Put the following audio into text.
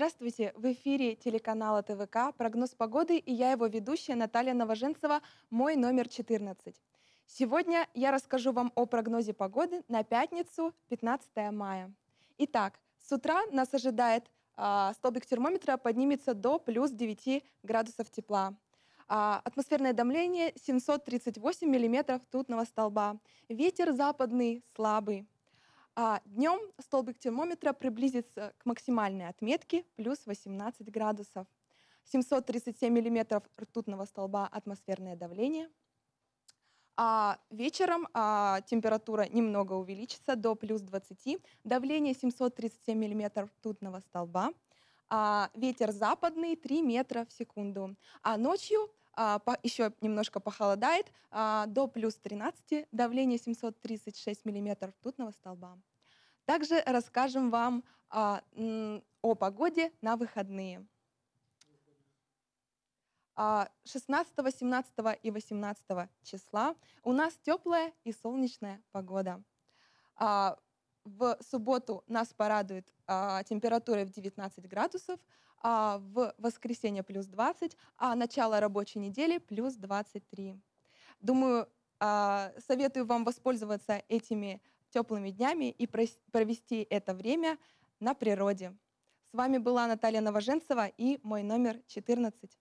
Здравствуйте! В эфире телеканала ТВК «Прогноз погоды» и я его ведущая Наталья Новоженцева, мой номер 14. Сегодня я расскажу вам о прогнозе погоды на пятницу, 15 мая. Итак, с утра нас ожидает а, столбик термометра поднимется до плюс 9 градусов тепла. А, атмосферное давление 738 миллиметров тутного столба. Ветер западный слабый. А днем столбик термометра приблизится к максимальной отметке плюс 18 градусов. 737 миллиметров ртутного столба атмосферное давление. А вечером а, температура немного увеличится до плюс 20, давление 737 миллиметров ртутного столба, а, ветер западный 3 метра в секунду, а ночью а, еще немножко похолодает, а, до плюс 13, давление 736 миллиметров ртутного столба. Также расскажем вам а, о погоде на выходные. 16, 17 и 18 числа у нас теплая и солнечная погода. В субботу нас порадует а, температурой в 19 градусов, а в воскресенье плюс 20, а начало рабочей недели плюс 23. Думаю, а, советую вам воспользоваться этими теплыми днями и провести это время на природе. С вами была Наталья Новоженцева и мой номер 14.